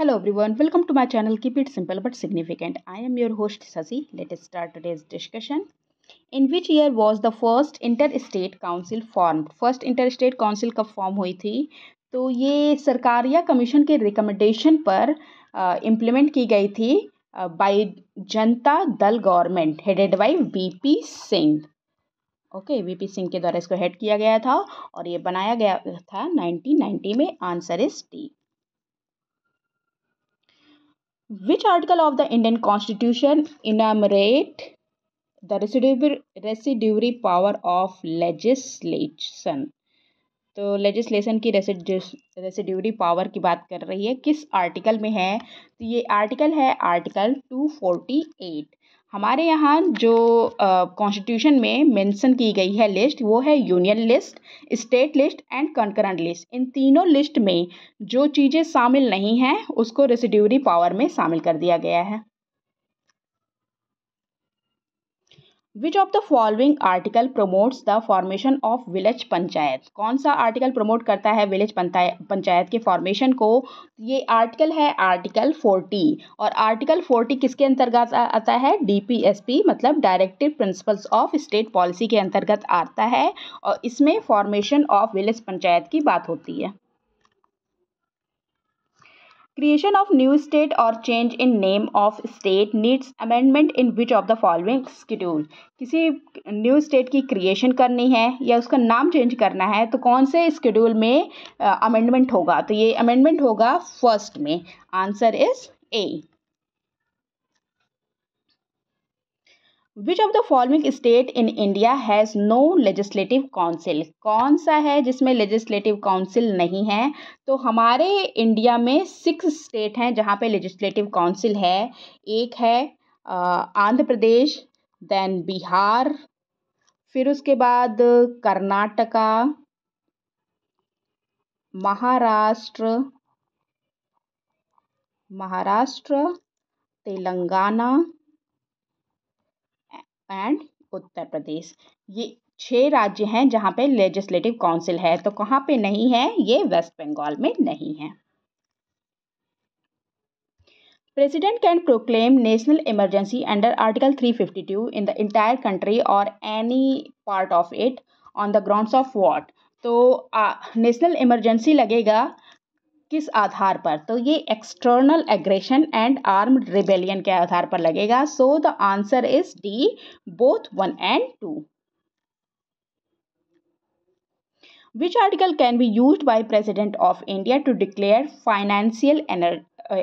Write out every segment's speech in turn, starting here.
Hello everyone welcome to my channel keep it simple but significant I am your host Sasi let start today's discussion in which year was the first inter state council form first inter state council कब form हुई थी तो ये सरकार या commission के recommendation पर implement uh, की गई थी by uh, Janata Dal government headed by V Singh okay VP Singh के द्वारा इसको हेड किया गया था और ये बनाया गया था 1990 में answer is T Which article of the Indian Constitution enumerate the residuary, residuary power of legislation? तो लेजिस्लेशन की रेसिड्यूरी पावर की बात कर रही है किस आर्टिकल में है तो ये आर्टिकल है आर्टिकल टू फोर्टी एट हमारे यहाँ जो कॉन्स्टिट्यूशन में मेंशन की गई है लिस्ट वो है union list state list and concurrent list इन तीनों लिस्ट में जो चीज़ें शामिल नहीं हैं उसको रेसिड्यूरी पावर में शामिल कर दिया गया है which of the following article promotes the formation of village panchayat कौन सा आर्टिकल प्रमोट करता है विलेज पंचायत के फॉर्मेशन को ये आर्टिकल है आर्टिकल 40 और आर्टिकल 40 किसके अंतर्गत आता है डीपीएसपी मतलब directive principles of state policy के अंतर्गत आता है और इसमें फॉर्मेशन ऑफ विलेज पंचायत की बात होती है creation of new state or change in name of state needs amendment in which of the following schedule किसी न्यू स्टेट की क्रिएशन करनी है या उसका नाम चेंज करना है तो कौन से स्केड्यूल में अमेंडमेंट होगा तो ये अमेंडमेंट होगा फर्स्ट में answer is A which of the following state in India has no legislative council कौन सा है जिसमें लेजिस्लेटिव काउंसिल नहीं है तो हमारे इंडिया में सिक्स स्टेट हैं जहाँ पे लेजिस्लेटिव काउंसिल है एक है आंध्र प्रदेश देन बिहार फिर उसके बाद कर्नाटका महाराष्ट्र महाराष्ट्र तेलंगाना एंड उत्तर प्रदेश ये छह राज्य हैं जहाँ पे लेजिस्लेटिव काउंसिल है तो कहाँ पे नहीं है ये वेस्ट बंगाल में नहीं है president can proclaim national emergency under article 352 in the entire country और any part of it on the grounds of what तो नेशनल इमरजेंसी लगेगा किस आधार पर तो ये external aggression and arm rebellion के आधार पर लगेगा so the answer is D both one and two which article can be use by president of India to declare financial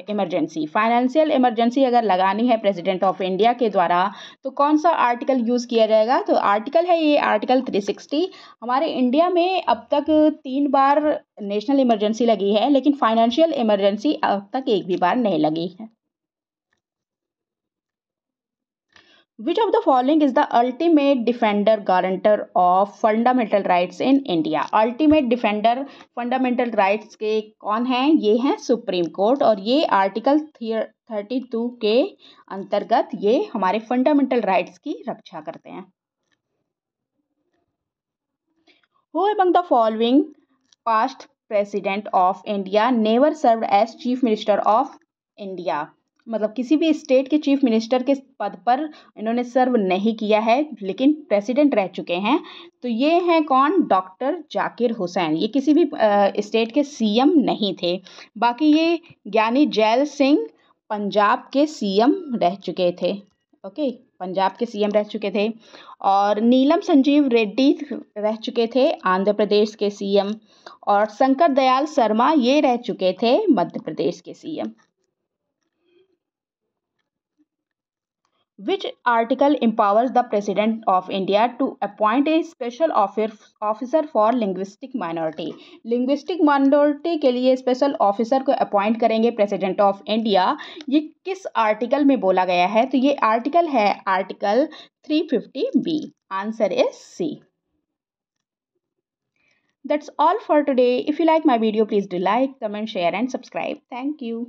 emergency financial emergency अगर लगानी है प्रेसिडेंट ऑफ इंडिया के द्वारा तो कौन सा आर्टिकल यूज़ किया जाएगा तो आर्टिकल है ये आर्टिकल 360 हमारे इंडिया में अब तक तीन बार नेशनल इमरजेंसी लगी है लेकिन फाइनेंशियल इमरजेंसी अब तक एक भी बार नहीं लगी है which of the following is the ultimate defender guarantor of fundamental right in India ultimate defender fundamental right के कौन है ये हैं सुप्रीम कोर्ट और ये आर्टिकल थर्टी टू के अंतर्गत ये हमारे फंडामेंटल राइट की रक्षा करते हैं who among the following past president of India never serve as chief minister of India मतलब किसी भी स्टेट के चीफ मिनिस्टर के पद पर इन्होंने सर्व नहीं किया है लेकिन प्रेसिडेंट रह चुके हैं तो ये हैं कौन डॉक्टर जाकिर हुसैन ये किसी भी स्टेट के सीएम नहीं थे बाकी ये ज्ञानी जैल सिंह पंजाब के सीएम रह चुके थे ओके पंजाब के सीएम रह चुके थे और नीलम संजीव रेड्डी रह चुके थे आंध्र प्रदेश के सीएम और शंकर दयाल शर्मा ये रह चुके थे मध्य प्रदेश के CM which article empowers the president of india to appoint a special officer for linguistic minority linguistic minority के लिए special officer को appoint करेंगे president of india ये किस article में बोला गया है तो ये article है article 350b answer is c that's all for today if you like my video please do like comment share and subscribe thank you